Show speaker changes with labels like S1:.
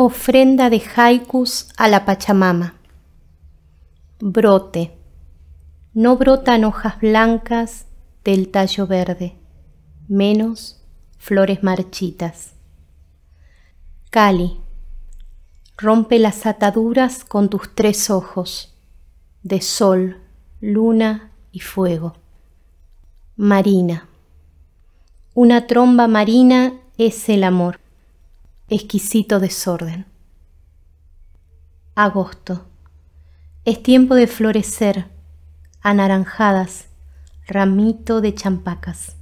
S1: Ofrenda de haikus a la Pachamama. Brote. No brotan hojas blancas del tallo verde, menos flores marchitas. Cali. Rompe las ataduras con tus tres ojos, de sol, luna y fuego. Marina. Una tromba marina es el amor exquisito desorden. Agosto. Es tiempo de florecer, anaranjadas, ramito de champacas.